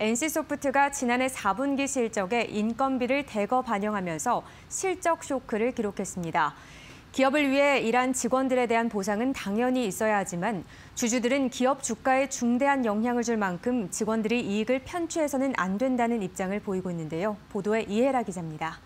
NC소프트가 지난해 4분기 실적에 인건비를 대거 반영하면서 실적 쇼크를 기록했습니다. 기업을 위해 일한 직원들에 대한 보상은 당연히 있어야 하지만 주주들은 기업 주가에 중대한 영향을 줄 만큼 직원들이 이익을 편취해서는 안 된다는 입장을 보이고 있는데요. 보도에 이해라 기자입니다.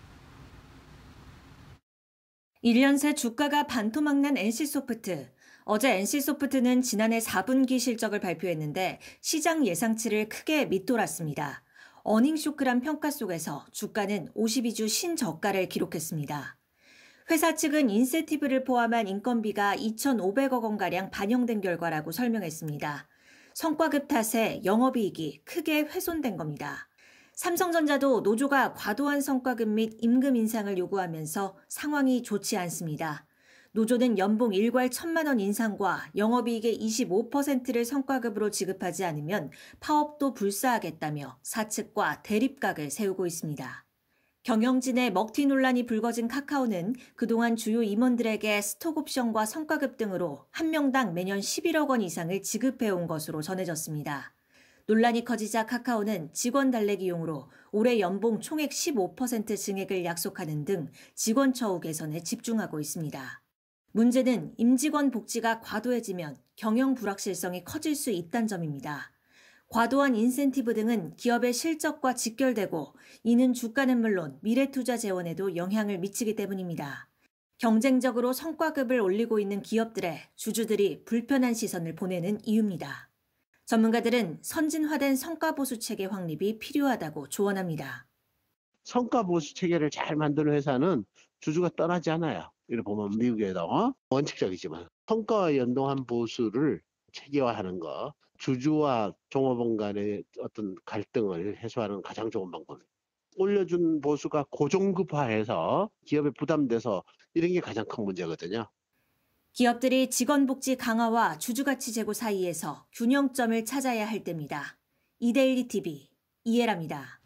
1년 새 주가가 반토막난 NC소프트. 어제 NC소프트는 지난해 4분기 실적을 발표했는데 시장 예상치를 크게 밑돌았습니다. 어닝쇼크란 평가 속에서 주가는 52주 신저가를 기록했습니다. 회사 측은 인센티브를 포함한 인건비가 2,500억 원가량 반영된 결과라고 설명했습니다. 성과급 탓에 영업이익이 크게 훼손된 겁니다. 삼성전자도 노조가 과도한 성과급 및 임금 인상을 요구하면서 상황이 좋지 않습니다. 노조는 연봉 일괄 천만 원 인상과 영업이익의 25%를 성과급으로 지급하지 않으면 파업도 불사하겠다며 사측과 대립각을 세우고 있습니다. 경영진의 먹튀 논란이 불거진 카카오는 그동안 주요 임원들에게 스톡옵션과 성과급 등으로 한 명당 매년 11억 원 이상을 지급해온 것으로 전해졌습니다. 논란이 커지자 카카오는 직원 달래기용으로 올해 연봉 총액 15% 증액을 약속하는 등 직원 처우 개선에 집중하고 있습니다. 문제는 임직원 복지가 과도해지면 경영 불확실성이 커질 수 있다는 점입니다. 과도한 인센티브 등은 기업의 실적과 직결되고 이는 주가는 물론 미래 투자 재원에도 영향을 미치기 때문입니다. 경쟁적으로 성과급을 올리고 있는 기업들의 주주들이 불편한 시선을 보내는 이유입니다. 전문가들은 선진화된 성과보수체계 확립이 필요하다고 조언합니다. 성과 보수 체계를 잘 만드는 회사는 주주가 떠나지 않아요. 이를 보면 미국에다 어? 원칙적이지만 성과와 연동한 보수를 체계화하는 거 주주와 종업원 간의 어떤 갈등을 해소하는 가장 좋은 방법이에요. 올려준 보수가 고정급화해서 기업에 부담돼서 이런 게 가장 큰 문제거든요. 기업들이 직원 복지 강화와 주주 가치 제고 사이에서 균형점을 찾아야 할 때입니다. 이데일리 TV 이해랍니다.